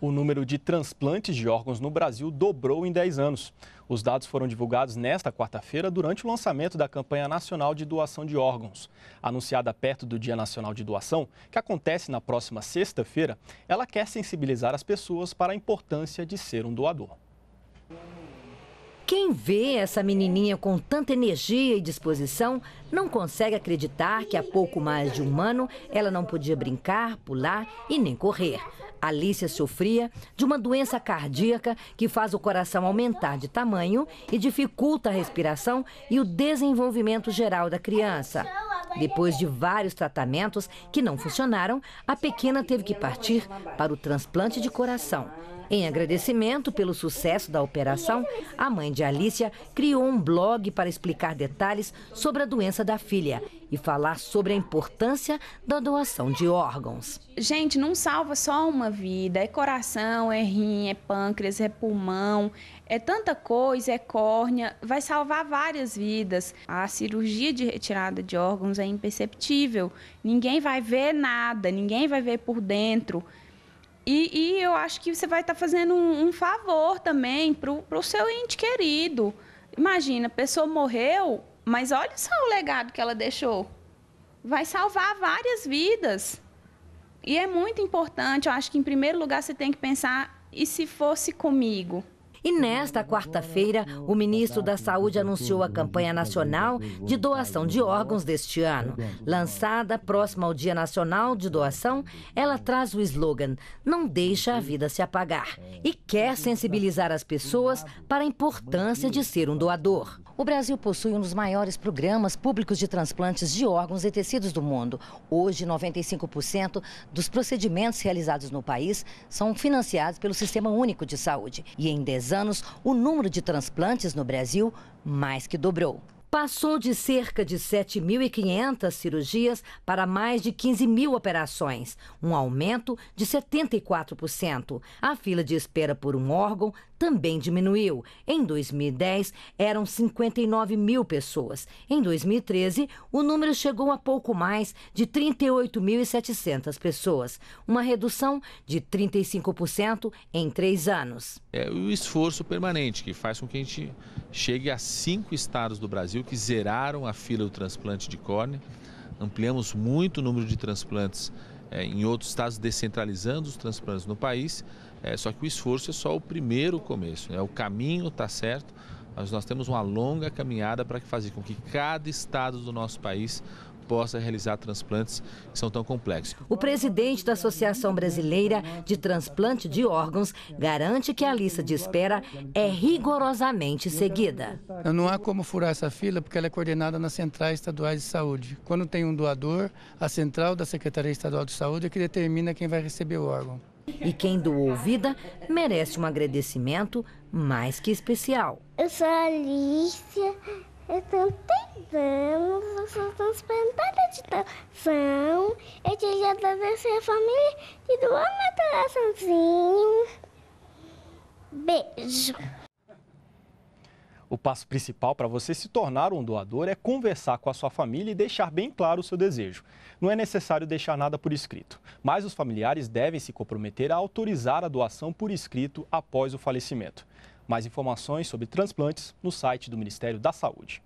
o número de transplantes de órgãos no Brasil dobrou em 10 anos. Os dados foram divulgados nesta quarta-feira durante o lançamento da campanha nacional de doação de órgãos. Anunciada perto do Dia Nacional de Doação, que acontece na próxima sexta-feira, ela quer sensibilizar as pessoas para a importância de ser um doador. Quem vê essa menininha com tanta energia e disposição não consegue acreditar que há pouco mais de um ano ela não podia brincar, pular e nem correr. Alicia sofria de uma doença cardíaca que faz o coração aumentar de tamanho e dificulta a respiração e o desenvolvimento geral da criança. Depois de vários tratamentos que não funcionaram, a pequena teve que partir para o transplante de coração. Em agradecimento pelo sucesso da operação, a mãe de Alicia criou um blog para explicar detalhes sobre a doença da filha e falar sobre a importância da doação de órgãos. Gente, não salva só uma vida, é coração, é rim, é pâncreas, é pulmão, é tanta coisa, é córnea, vai salvar várias vidas. A cirurgia de retirada de órgãos é imperceptível, ninguém vai ver nada, ninguém vai ver por dentro. E, e eu acho que você vai estar tá fazendo um, um, favor também para o seu ente querido. Imagina, a pessoa morreu, mas olha só o legado que ela deixou. Vai salvar várias vidas. E é muito importante, eu acho que em primeiro lugar você tem que pensar, e se fosse comigo? E nesta quarta-feira, o ministro da Saúde anunciou a campanha nacional de doação de órgãos deste ano. Lançada próxima ao Dia Nacional de Doação, ela traz o slogan Não deixa a vida se apagar e quer sensibilizar as pessoas para a importância de ser um doador. O Brasil possui um dos maiores programas públicos de transplantes de órgãos e tecidos do mundo. Hoje, 95% dos procedimentos realizados no país são financiados pelo Sistema Único de Saúde. E em dezembro, anos, o número de transplantes no Brasil mais que dobrou passou de cerca de 7.500 cirurgias para mais de 15 mil operações, um aumento de 74%. A fila de espera por um órgão também diminuiu. Em 2010, eram 59 mil pessoas. Em 2013, o número chegou a pouco mais de 38.700 pessoas, uma redução de 35% em três anos. É o esforço permanente que faz com que a gente chegue a cinco estados do Brasil Brasil que zeraram a fila do transplante de córnea. Ampliamos muito o número de transplantes é, em outros estados, descentralizando os transplantes no país. É, só que o esforço é só o primeiro começo, né? o caminho está certo mas nós temos uma longa caminhada para fazer com que cada estado do nosso país possa realizar transplantes que são tão complexos. O presidente da Associação Brasileira de Transplante de Órgãos garante que a lista de espera é rigorosamente seguida. Então, não há como furar essa fila porque ela é coordenada nas centrais estaduais de saúde. Quando tem um doador, a central da Secretaria Estadual de Saúde é que determina quem vai receber o órgão. E quem doou vida merece um agradecimento mais que especial. Eu sou a Alicia, eu tenho 10 anos, eu sou transplantada de coração. Eu queria agradecer a família e doar meu coraçãozinho. Beijo. O passo principal para você se tornar um doador é conversar com a sua família e deixar bem claro o seu desejo. Não é necessário deixar nada por escrito, mas os familiares devem se comprometer a autorizar a doação por escrito após o falecimento. Mais informações sobre transplantes no site do Ministério da Saúde.